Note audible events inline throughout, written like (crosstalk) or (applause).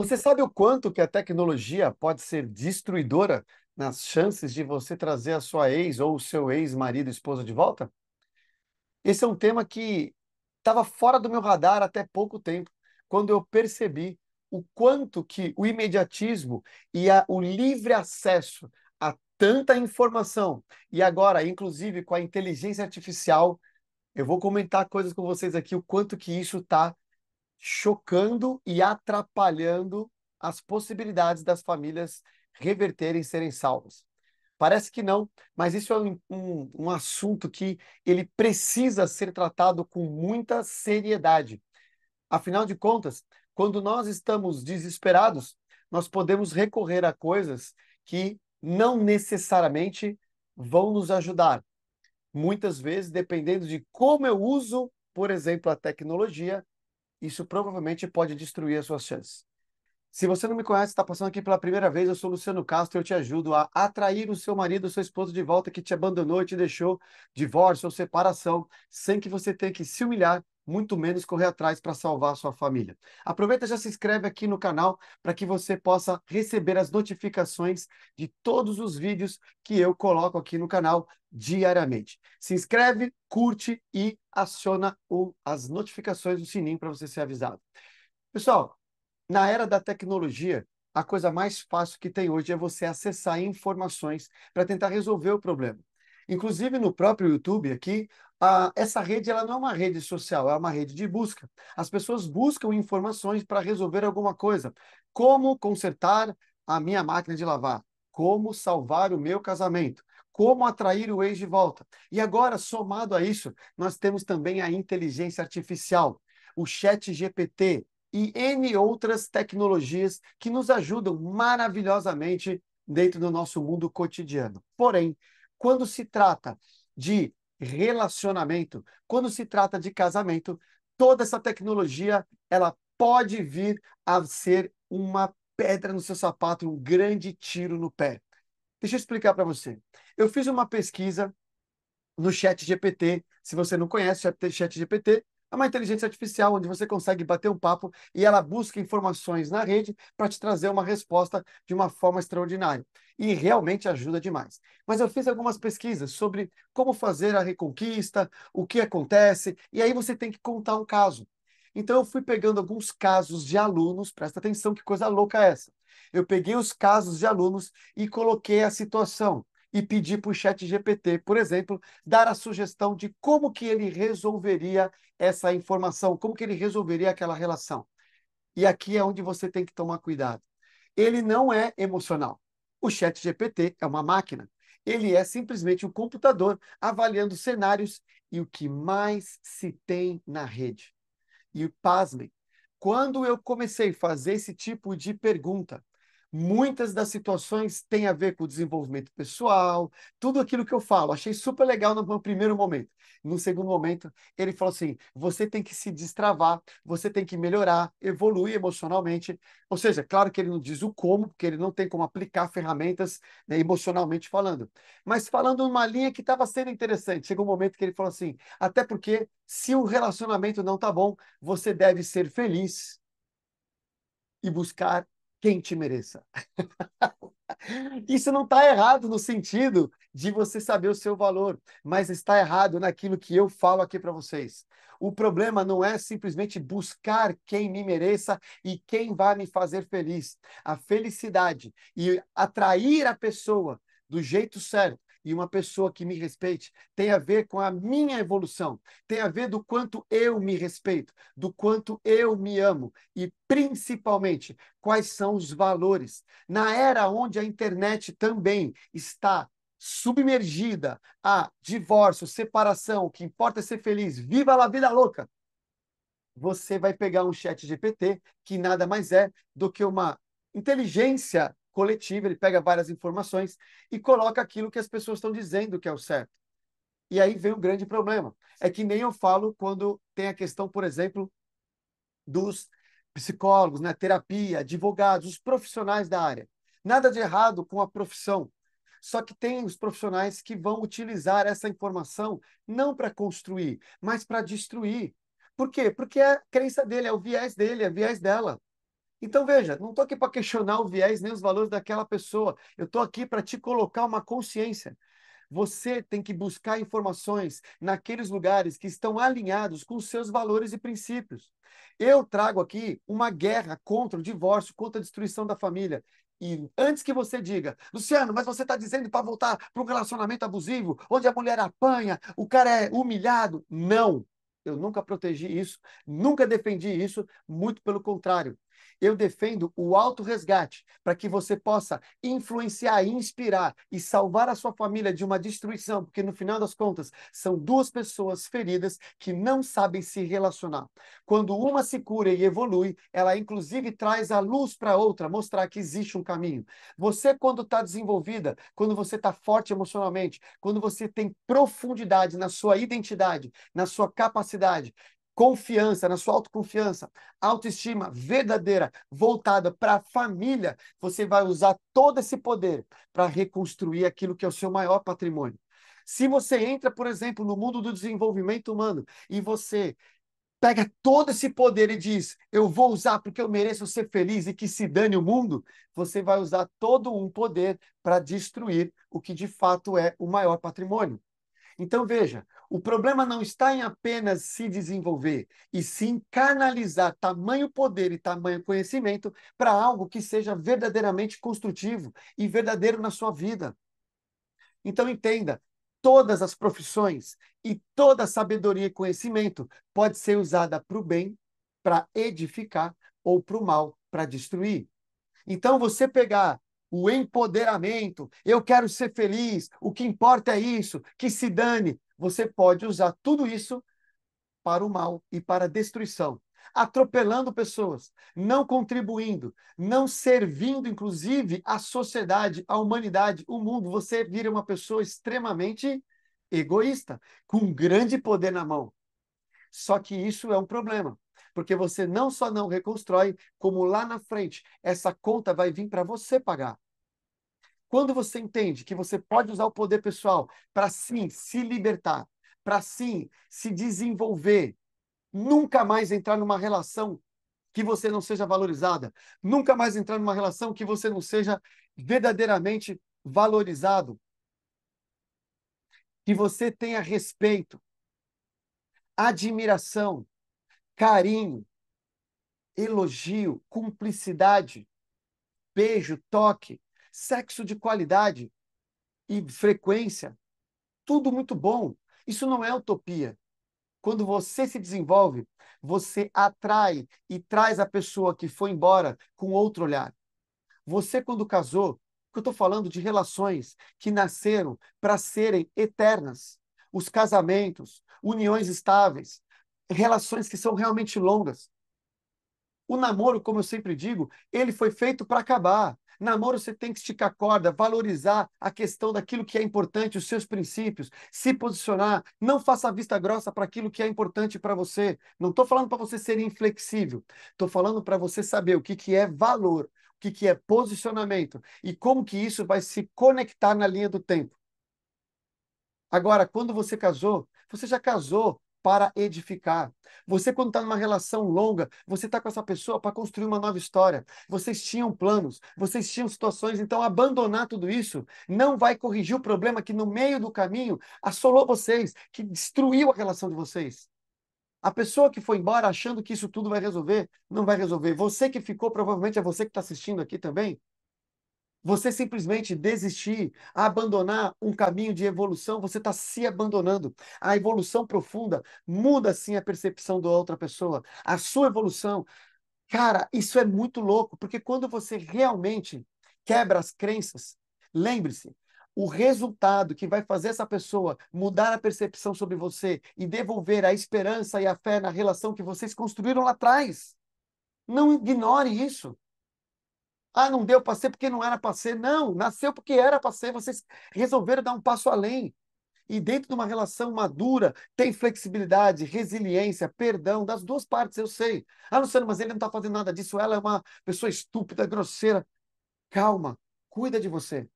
Você sabe o quanto que a tecnologia pode ser destruidora nas chances de você trazer a sua ex ou o seu ex-marido, esposa de volta? Esse é um tema que estava fora do meu radar até pouco tempo, quando eu percebi o quanto que o imediatismo e a, o livre acesso a tanta informação, e agora, inclusive, com a inteligência artificial, eu vou comentar coisas com vocês aqui, o quanto que isso está chocando e atrapalhando as possibilidades das famílias reverterem e serem salvas. Parece que não, mas isso é um, um, um, assunto que ele precisa ser tratado com muita seriedade. Afinal de contas, quando nós estamos desesperados, nós podemos recorrer a coisas que não necessariamente vão nos ajudar. Muitas vezes, dependendo de como eu uso, por exemplo, a tecnologia, isso provavelmente pode destruir as suas chances. Se você não me conhece, está passando aqui pela primeira vez, eu sou Luciano Castro e eu te ajudo a atrair o seu marido, o seu esposo de volta que te abandonou e te deixou divórcio ou separação, sem que você tenha que se humilhar, muito menos correr atrás para salvar a sua família. Aproveita e já se inscreve aqui no canal para que você possa receber as notificações de todos os vídeos que eu coloco aqui no canal diariamente. Se inscreve, curte e aciona o, as notificações do sininho para você ser avisado. Pessoal, na era da tecnologia, a coisa mais fácil que tem hoje é você acessar informações para tentar resolver o problema. Inclusive no próprio YouTube aqui, a, ah, essa rede ela não é uma rede social, é uma rede de busca. As pessoas buscam informações para resolver alguma coisa. Como consertar a minha máquina de lavar? Como salvar o meu casamento? Como atrair o ex de volta? E agora, somado a isso, nós temos também a inteligência artificial, o chat GPT e N outras tecnologias que nos ajudam maravilhosamente dentro do nosso mundo cotidiano. Porém, quando se trata de relacionamento. Quando se trata de casamento, toda essa tecnologia ela pode vir a ser uma pedra no seu sapato, um grande tiro no pé. Deixa eu explicar para você. Eu fiz uma pesquisa no Chat GPT. Se você não conhece o Chat GPT, é uma inteligência artificial onde você consegue bater um papo e ela busca informações na rede para te trazer uma resposta de uma forma extraordinária. E realmente ajuda demais. Mas eu fiz algumas pesquisas sobre como fazer a reconquista, o que acontece, e aí você tem que contar um caso. Então eu fui pegando alguns casos de alunos, presta atenção que coisa louca é essa. Eu peguei os casos de alunos e coloquei a situação e pedir para o chat GPT, por exemplo, dar a sugestão de como que ele resolveria essa informação, como que ele resolveria aquela relação. E aqui é onde você tem que tomar cuidado. Ele não é emocional. O chat GPT é uma máquina. Ele é simplesmente um computador avaliando cenários e o que mais se tem na rede. E pasmem, quando eu comecei a fazer esse tipo de pergunta, Muitas das situações têm a ver com o desenvolvimento pessoal, tudo aquilo que eu falo. Achei super legal no primeiro momento. No segundo momento, ele falou assim: você tem que se destravar, você tem que melhorar, evoluir emocionalmente. Ou seja, claro que ele não diz o como, porque ele não tem como aplicar ferramentas né, emocionalmente falando. Mas falando numa linha que estava sendo interessante. Chegou um momento que ele falou assim: até porque se o relacionamento não está bom, você deve ser feliz e buscar quem te mereça. (laughs) Isso não está errado no sentido de você saber o seu valor, mas está errado naquilo que eu falo aqui para vocês. O problema não é simplesmente buscar quem me mereça e quem vai me fazer feliz. A felicidade e atrair a pessoa do jeito certo e uma pessoa que me respeite tem a ver com a minha evolução, tem a ver do quanto eu me respeito, do quanto eu me amo e principalmente quais são os valores. Na era onde a internet também está submergida a divórcio, separação, o que importa é ser feliz, viva a vida louca. Você vai pegar um chat GPT, que nada mais é do que uma inteligência coletiva, ele pega várias informações e coloca aquilo que as pessoas estão dizendo que é o certo. E aí vem um grande problema. É que nem eu falo quando tem a questão, por exemplo, dos psicólogos, né? terapia, advogados, os profissionais da área. Nada de errado com a profissão. Só que tem os profissionais que vão utilizar essa informação não para construir, mas para destruir. Por quê? Porque é a crença dele, é o viés dele, é o viés dela. Então, veja, não estou aqui para questionar o viés nem os valores daquela pessoa. Eu estou aqui para te colocar uma consciência. Você tem que buscar informações naqueles lugares que estão alinhados com seus valores e princípios. Eu trago aqui uma guerra contra o divórcio, contra a destruição da família. E antes que você diga, Luciano, mas você está dizendo para voltar para um relacionamento abusivo, onde a mulher apanha, o cara é humilhado. Não, eu nunca protegi isso, nunca defendi isso, muito pelo contrário. Eu defendo o autorresgate, para que você possa influenciar, inspirar e salvar a sua família de uma destruição, porque no final das contas, são duas pessoas feridas que não sabem se relacionar. Quando uma se cura e evolui, ela inclusive traz a luz para outra, mostrar que existe um caminho. Você, quando está desenvolvida, quando você está forte emocionalmente, quando você tem profundidade na sua identidade, na sua capacidade, confiança, na sua autoconfiança, autoestima verdadeira, voltada para a família, você vai usar todo esse poder para reconstruir aquilo que é o seu maior patrimônio. Se você entra, por exemplo, no mundo do desenvolvimento humano e você pega todo esse poder e diz: Eu vou usar porque eu mereço ser feliz e que se dane o mundo. Você vai usar todo um poder para destruir o que de fato é o maior patrimônio. Então, veja, o problema não está em apenas se desenvolver, e sim canalizar tamanho poder e tamanho conhecimento para algo que seja verdadeiramente construtivo e verdadeiro na sua vida. Então, entenda, todas as profissões e toda sabedoria e conhecimento pode ser usada para o bem, para edificar, ou para o mal, para destruir. Então, você pegar o empoderamento. Eu quero ser feliz, o que importa é isso, que se dane. Você pode usar tudo isso para o mal e para a destruição, atropelando pessoas, não contribuindo, não servindo, inclusive, a sociedade, a humanidade, o mundo. Você vira uma pessoa extremamente egoísta, com um grande poder na mão. Só que isso é um problema. Porque você não só não reconstrói, como lá na frente, essa conta vai vir para você pagar. Quando você entende que você pode usar o poder pessoal para sim se libertar, para sim se desenvolver, nunca mais entrar numa relação que você não seja valorizada, nunca mais entrar numa relação que você não seja verdadeiramente valorizado, que você tenha respeito, admiração, carinho, elogio, cumplicidade, beijo, toque, sexo de qualidade e frequência. Tudo muito bom. Isso não é utopia. Quando você se desenvolve, você atrai e traz a pessoa que foi embora com outro olhar. Você, quando casou, eu estou falando de relações que nasceram para serem eternas. Os casamentos, uniões estáveis, relações que são realmente longas. O namoro, como eu sempre digo, ele foi feito para acabar. Namoro você tem que esticar a corda, valorizar a questão daquilo que é importante, os seus princípios, se posicionar, não faça vista grossa para aquilo que é importante para você. Não estou falando para você ser inflexível, estou falando para você saber o que, que é valor, o que, que é posicionamento e como que isso vai se conectar na linha do tempo. Agora, quando você casou, você já casou para edificar. Você, quando está numa relação longa, você está com essa pessoa para construir uma nova história. Vocês tinham planos, vocês tinham situações, então abandonar tudo isso não vai corrigir o problema que no meio do caminho assolou vocês, que destruiu a relação de vocês. A pessoa que foi embora achando que isso tudo vai resolver, não vai resolver. Você que ficou, provavelmente é você que está assistindo aqui também, você simplesmente desistir, abandonar um caminho de evolução, você está se abandonando. A evolução profunda muda sim a percepção da outra pessoa. A sua evolução. Cara, isso é muito louco, porque quando você realmente quebra as crenças, lembre-se, o resultado que vai fazer essa pessoa mudar a percepção sobre você e devolver a esperança e a fé na relação que vocês construíram lá atrás. Não ignore isso. Ah, não deu para ser porque não era para ser. Não, nasceu porque era para ser. Vocês resolveram dar um passo além. E dentro de uma relação madura, tem flexibilidade, resiliência, perdão, das duas partes, eu sei. Ah, Luciano, mas ele não está fazendo nada disso, ela é uma pessoa estúpida, grosseira. Calma, cuida de você.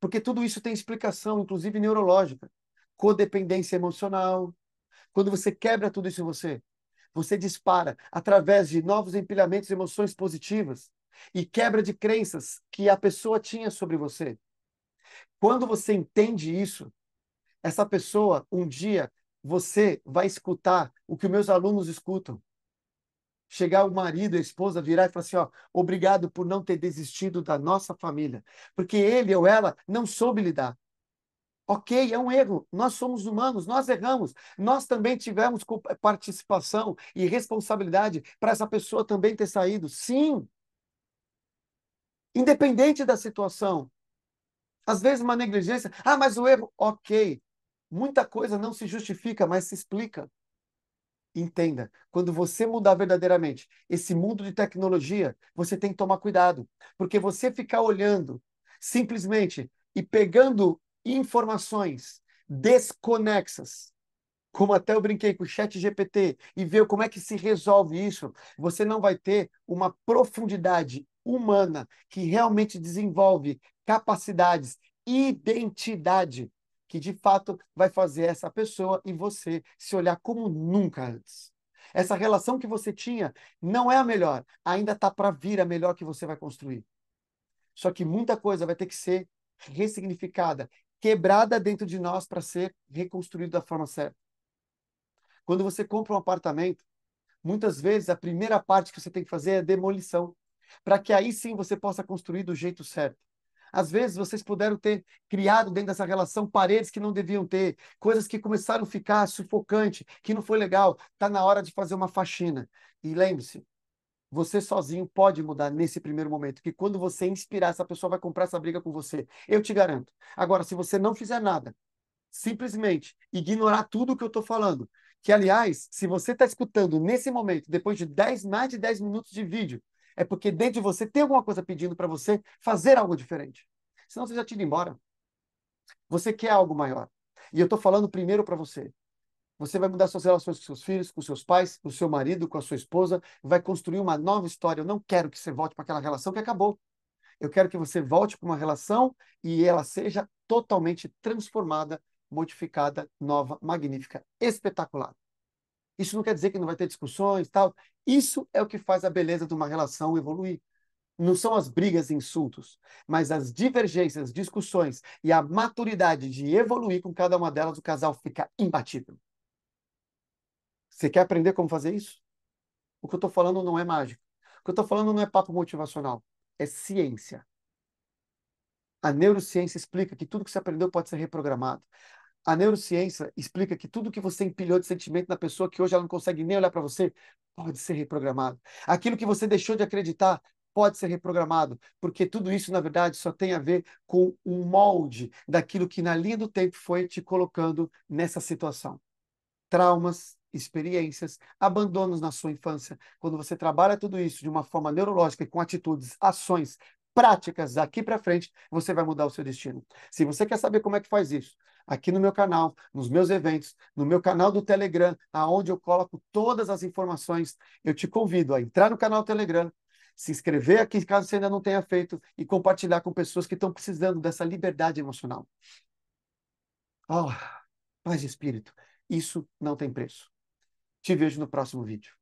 Porque tudo isso tem explicação, inclusive neurológica. Codependência emocional. Quando você quebra tudo isso em você, você dispara através de novos empilhamentos de emoções positivas e quebra de crenças que a pessoa tinha sobre você. Quando você entende isso, essa pessoa, um dia, você vai escutar o que meus alunos escutam. Chegar o marido, a esposa, virar e falar assim: ó, obrigado por não ter desistido da nossa família, porque ele ou ela não soube lidar. Ok, é um erro. Nós somos humanos, nós erramos. Nós também tivemos participação e responsabilidade para essa pessoa também ter saído. Sim, Independente da situação. Às vezes uma negligência. Ah, mas o erro. Ok. Muita coisa não se justifica, mas se explica. Entenda, quando você mudar verdadeiramente esse mundo de tecnologia, você tem que tomar cuidado, porque você ficar olhando simplesmente e pegando informações desconexas, como até eu brinquei com o chat GPT, e ver como é que se resolve isso, você não vai ter uma profundidade humana, que realmente desenvolve capacidades, identidade, que de fato vai fazer essa pessoa e você se olhar como nunca antes. Essa relação que você tinha não é a melhor, ainda está para vir a melhor que você vai construir. Só que muita coisa vai ter que ser ressignificada, quebrada dentro de nós para ser reconstruída da forma certa. Quando você compra um apartamento, muitas vezes a primeira parte que você tem que fazer é a demolição para que aí sim você possa construir do jeito certo. Às vezes vocês puderam ter criado dentro dessa relação paredes que não deviam ter, coisas que começaram a ficar sufocante, que não foi legal. Está na hora de fazer uma faxina. E lembre-se, você sozinho pode mudar nesse primeiro momento, que quando você inspirar, essa pessoa vai comprar essa briga com você. Eu te garanto. Agora, se você não fizer nada, simplesmente ignorar tudo o que eu estou falando, que aliás, se você está escutando nesse momento, depois de 10, mais de 10 minutos de vídeo, é porque dentro de você tem alguma coisa pedindo para você fazer algo diferente. Senão você já tinha embora. Você quer algo maior. E eu estou falando primeiro para você. Você vai mudar suas relações com seus filhos, com seus pais, com seu marido, com a sua esposa, vai construir uma nova história. Eu não quero que você volte para aquela relação que acabou. Eu quero que você volte para uma relação e ela seja totalmente transformada, modificada, nova, magnífica, espetacular. Isso não quer dizer que não vai ter discussões, tal. Isso é o que faz a beleza de uma relação evoluir. Não são as brigas e insultos, mas as divergências, discussões e a maturidade de evoluir com cada uma delas, o casal fica imbatível. Você quer aprender como fazer isso? O que eu estou falando não é mágico. O que eu estou falando não é papo motivacional. É ciência. A neurociência explica que tudo que você aprendeu pode ser reprogramado. A neurociência explica que tudo que você empilhou de sentimento na pessoa que hoje ela não consegue nem olhar para você, pode ser reprogramado. Aquilo que você deixou de acreditar pode ser reprogramado, porque tudo isso, na verdade, só tem a ver com um molde daquilo que na linha do tempo foi te colocando nessa situação. Traumas, experiências, abandonos na sua infância. Quando você trabalha tudo isso de uma forma neurológica e com atitudes, ações, práticas daqui para frente, você vai mudar o seu destino. Se você quer saber como é que faz isso, aqui no meu canal, nos meus eventos, no meu canal do Telegram, aonde eu coloco todas as informações. Eu te convido a entrar no canal Telegram, se inscrever aqui caso você ainda não tenha feito e compartilhar com pessoas que estão precisando dessa liberdade emocional. Oh, paz de espírito. Isso não tem preço. Te vejo no próximo vídeo.